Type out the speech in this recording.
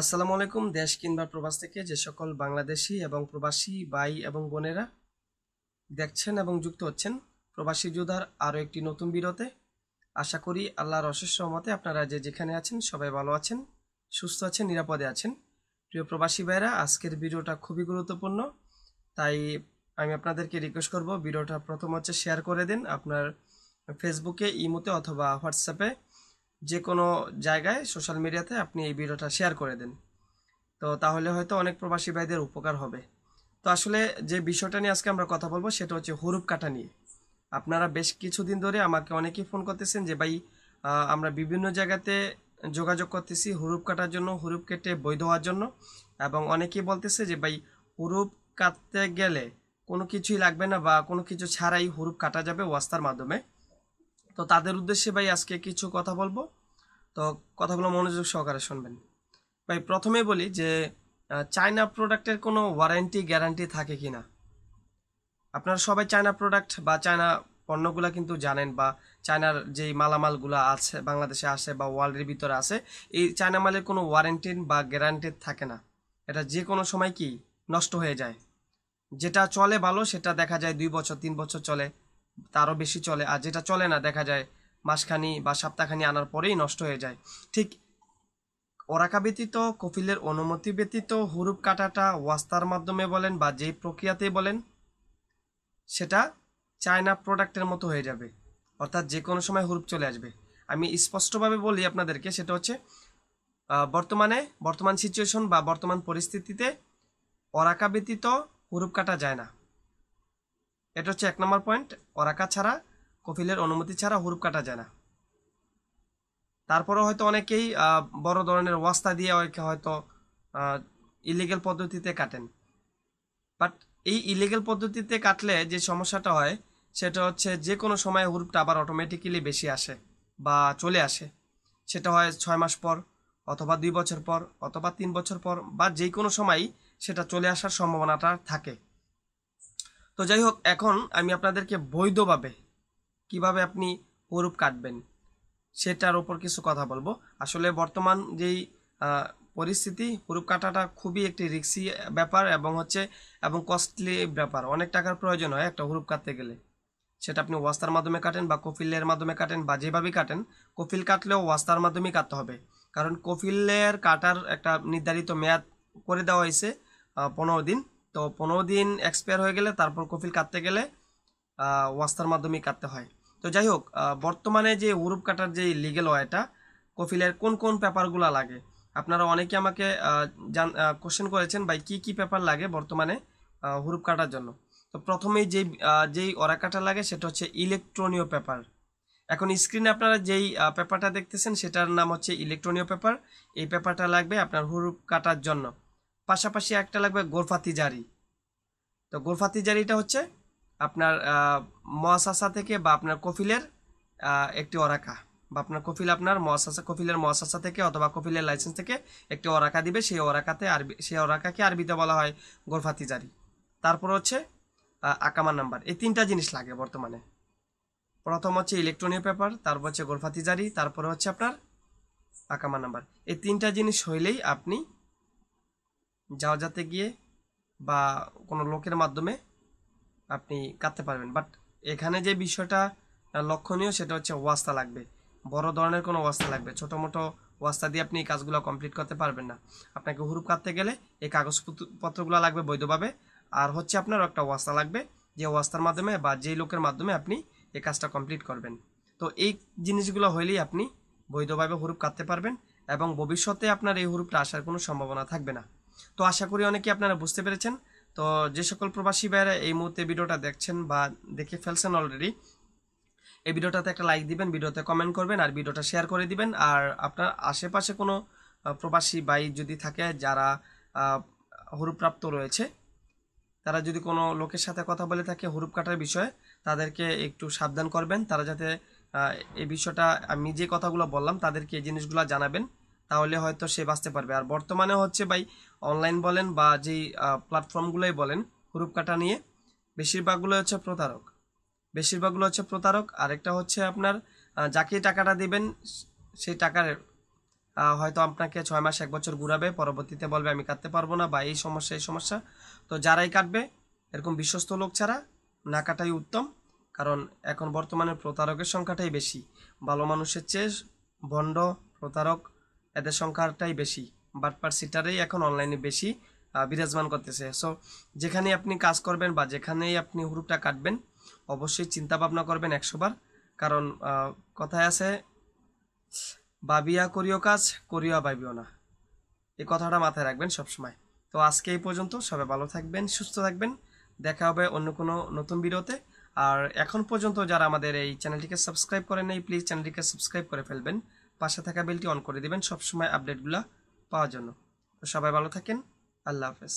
আসসালামু আলাইকুম দেশ কিংবা প্রবাস থেকে যে সকল বাংলাদেশি এবং প্রবাসী ভাই এবং বোনেরা দেখছেন এবং যুক্ত হচ্ছেন প্রবাসী যোদ্ধার আরও একটি নতুন বিরতে আশা করি আল্লাহর অশেষ সহমতে আপনারা যে যেখানে আছেন সবাই ভালো আছেন সুস্থ আছেন নিরাপদে আছেন প্রিয় প্রবাসী ভাইরা আজকের ভিডিওটা খুবই গুরুত্বপূর্ণ তাই আমি আপনাদেরকে রিকোয়েস্ট করব ভিডিওটা প্রথম হচ্ছে শেয়ার করে দিন আপনার ফেসবুকে ইমোতে অথবা হোয়াটসঅ্যাপে যে কোনো জায়গায় সোশ্যাল মিডিয়াতে আপনি এই ভিডিওটা শেয়ার করে দেন তো তাহলে হয়তো অনেক প্রবাসী ভাইদের উপকার হবে তো আসলে যে বিষয়টা নিয়ে আজকে আমরা কথা বলবো সেটা হচ্ছে হরুপ কাটা নিয়ে আপনারা বেশ কিছুদিন ধরে আমাকে অনেকেই ফোন করতেছেন যে ভাই আমরা বিভিন্ন জায়গাতে যোগাযোগ করতেছি হরুপ কাটার জন্য হরুপ কেটে বৈধ হওয়ার জন্য এবং অনেকেই বলতেছে যে ভাই হরুপ কাটতে গেলে কোনো কিছুই লাগবে না বা কোনো কিছু ছাড়াই হরুপ কাটা যাবে ওয়াস্তার মাধ্যমে তো তাদের উদ্দেশ্যে ভাই আজকে কিছু কথা বলবো তো কথাগুলো মনোযোগ সহকারে শুনবেন ভাই প্রথমে বলি যে চায়না প্রোডাক্টের কোনো ওয়ারেন্টি গ্যারান্টি থাকে কি না আপনারা সবাই চায়না প্রোডাক্ট বা চায়না পণ্যগুলো কিন্তু জানেন বা চায়নার যেই মালামালগুলো আছে বাংলাদেশে আসে বা ওয়ার্ল্ডের ভিতরে আছে এই চায়না মালের কোনো ওয়ারেন্টি বা গ্যারান্টি থাকে না এটা যে কোনো সময় কি নষ্ট হয়ে যায় যেটা চলে ভালো সেটা দেখা যায় দুই বছর তিন বছর চলে তারও বেশি চলে আর যেটা চলে না দেখা যায় মাসখানি বা সপ্তাহখানি আনার পরেই নষ্ট হয়ে যায় ঠিক ওরাকা ব্যতীত কফিলের অনুমতি ব্যতীত হুরুপ কাটাটা ওয়াস্তার মাধ্যমে বলেন বা যে প্রক্রিয়াতেই বলেন সেটা চায়না প্রোডাক্টের মতো হয়ে যাবে অর্থাৎ যে কোনো সময় হুরুপ চলে আসবে আমি স্পষ্টভাবে বলি আপনাদেরকে সেটা হচ্ছে বর্তমানে বর্তমান সিচুয়েশন বা বর্তমান পরিস্থিতিতে ওরাকা ব্যতীত হুরুপ কাটা যায় না এটা হচ্ছে এক নম্বর পয়েন্ট ওরাকা ছাড়া কফিলের অনুমতি ছাড়া হুরুপ কাটা যায় না তারপরে হয়তো অনেকেই বড় ধরনের ওয়াস্তা দিয়ে অনেকে হয়তো ইলিগেল পদ্ধতিতে কাটেন বাট এই ইলিগেল পদ্ধতিতে কাটলে যে সমস্যাটা হয় সেটা হচ্ছে যে কোনো সময় হুরুপটা আবার অটোমেটিক্যালি বেশি আসে বা চলে আসে সেটা হয় ছয় মাস পর অথবা দুই বছর পর অথবা তিন বছর পর বা যে কোনো সময় সেটা চলে আসার সম্ভাবনাটা থাকে তো যাই হোক এখন আমি আপনাদেরকে বৈধভাবে কিভাবে আপনি ওরূপ কাটবেন সেটার ওপর কিছু কথা বলবো আসলে বর্তমান যেই পরিস্থিতি হুরুপ কাটাটা খুবই একটি রিক্সি ব্যাপার এবং হচ্ছে এবং কস্টলি ব্যাপার অনেক টাকার প্রয়োজন হয় একটা হুরুপ কাটতে গেলে সেটা আপনি ওয়াস্তার মাধ্যমে কাটেন বা কফিলের মাধ্যমে কাটেন বা যেভাবেই কাটেন কফিল কাটলেও ওয়াস্তার মাধ্যমেই কাটতে হবে কারণ কফিলের কাটার একটা নির্ধারিত মেয়াদ করে দেওয়া হয়েছে পনেরো দিন তো পনেরো দিন এক্সপায়ার হয়ে গেলে তারপর কফিল কাটতে গেলে ওয়াস্তার মাধ্যমেই কাটতে হয় তো যাই হোক বর্তমানে যে উরুপ কাটার যে লিগেল ওয়াটা কফিলের কোন কোন পেপারগুলো লাগে আপনারা অনেকে আমাকে জান কোশ্চেন করেছেন ভাই কি কি পেপার লাগে বর্তমানে হুরুপ কাটার জন্য তো প্রথমেই যেই যেই অরা কাটা লাগে সেটা হচ্ছে ইলেকট্রনীয় পেপার এখন স্ক্রিনে আপনারা যেই পেপারটা দেখতেছেন সেটার নাম হচ্ছে ইলেকট্রনীয় পেপার এই পেপারটা লাগবে আপনার হুরুপ কাটার জন্য পাশাপাশি একটা লাগবে গোরফাতি জারি তো গোরফাতি জারিটা হচ্ছে আপনার মহাসাসা থেকে বা আপনার কফিলের একটি অরাকা বা আপনার কফিল আপনার মহাসাসা কফিলের মহাসাসা থেকে অথবা কফিলের লাইসেন্স থেকে একটি অরাকা দিবে সেই অরাকাতে আরবি সেই অরাকাকে আরবিতে বলা হয় গোরফাতি জারি তারপর হচ্ছে আকামা নাম্বার এই তিনটা জিনিস লাগে বর্তমানে প্রথম হচ্ছে ইলেকট্রনিক পেপার তারপর হচ্ছে গোরফাতি জারি তারপর হচ্ছে আপনার আকামা নাম্বার এই তিনটা জিনিস হইলেই আপনি যাওয়া যাতে গিয়ে বা কোনো লোকের মাধ্যমে আপনি কাটতে পারবেন বাট এখানে যে বিষয়টা লক্ষণীয় সেটা হচ্ছে ওয়াস্তা লাগবে বড় ধরনের কোনো ওয়াস্তা লাগবে ছোটো মোটো ওয়াস্তা দিয়ে আপনি এই কাজগুলো কমপ্লিট করতে পারবেন না আপনাকে হুরুপ কাটতে গেলে এই কাগজপত্রগুলো লাগবে বৈধভাবে আর হচ্ছে আপনার একটা ওয়াস্তা লাগবে যে ওয়াস্তার মাধ্যমে বা যে লোকের মাধ্যমে আপনি এই কাজটা কমপ্লিট করবেন তো এই জিনিসগুলো হইলেই আপনি বৈধভাবে হুরুপ কাটতে পারবেন এবং ভবিষ্যতে আপনার এই হুরুপটা আসার কোনো সম্ভাবনা থাকবে না তো আশা করি অনেকে আপনারা বুঝতে পেরেছেন তো যে সকল প্রবাসী ভাইয়েরা এই মুহূর্তে ভিডিওটা দেখছেন বা দেখে ফেলছেন অলরেডি এই ভিডিওটাতে একটা লাইক দিবেন ভিডিওতে কমেন্ট করবেন আর ভিডিওটা শেয়ার করে দিবেন আর আপনার আশেপাশে কোনো প্রবাসী ভাই যদি থাকে যারা হরুপ্রাপ্ত রয়েছে তারা যদি কোনো লোকের সাথে কথা বলে থাকে হরুপ কাটার বিষয়ে তাদেরকে একটু সাবধান করবেন তারা যাতে এই বিষয়টা আমি যে কথাগুলো বললাম তাদেরকে এই জিনিসগুলো জানাবেন তাহলে হয়তো সে বাঁচতে পারবে আর বর্তমানে হচ্ছে ভাই অনলাইন বলেন বা যেই প্ল্যাটফর্মগুলোই বলেন হুরুপ কাটা নিয়ে বেশিরভাগগুলো হচ্ছে প্রতারক বেশিরভাগগুলো হচ্ছে প্রতারক আরেকটা হচ্ছে আপনার যাকে টাকাটা দিবেন সেই টাকার হয়তো আপনাকে ছয় মাস এক বছর ঘুরাবে পরবর্তীতে বলবে আমি কাটতে পারবো না বা এই সমস্যা এই সমস্যা তো যারাই কাটবে এরকম বিশ্বস্ত লোক ছাড়া না কাটাই উত্তম কারণ এখন বর্তমানে প্রতারকের সংখ্যাটাই বেশি ভালো মানুষের চেয়ে ভণ্ড প্রতারক এদের সংখ্যাটাই বেশি বাট পার সিটারেই এখন অনলাইনে বেশি বিরাজমান করতেছে সো যেখানে আপনি কাজ করবেন বা যেখানেই আপনি হুরুপটা কাটবেন অবশ্যই চিন্তা ভাবনা করবেন একশোবার কারণ কথায় আছে বাবিয়া করিও কাজ করিও ভাবিও না এই কথাটা মাথায় রাখবেন সবসময় তো আজকে এই পর্যন্ত সবাই ভালো থাকবেন সুস্থ থাকবেন দেখা হবে অন্য কোনো নতুন ভিডিওতে আর এখন পর্যন্ত যারা আমাদের এই চ্যানেলটিকে সাবস্ক্রাইব করেন এই প্লিজ চ্যানেলটিকে সাবস্ক্রাইব করে ফেলবেন পাশে থাকা বেলটি অন করে দেবেন সবসময় আপডেটগুলো পাওয়ার জন্য তো সবাই ভালো থাকেন আল্লাহ হাফেজ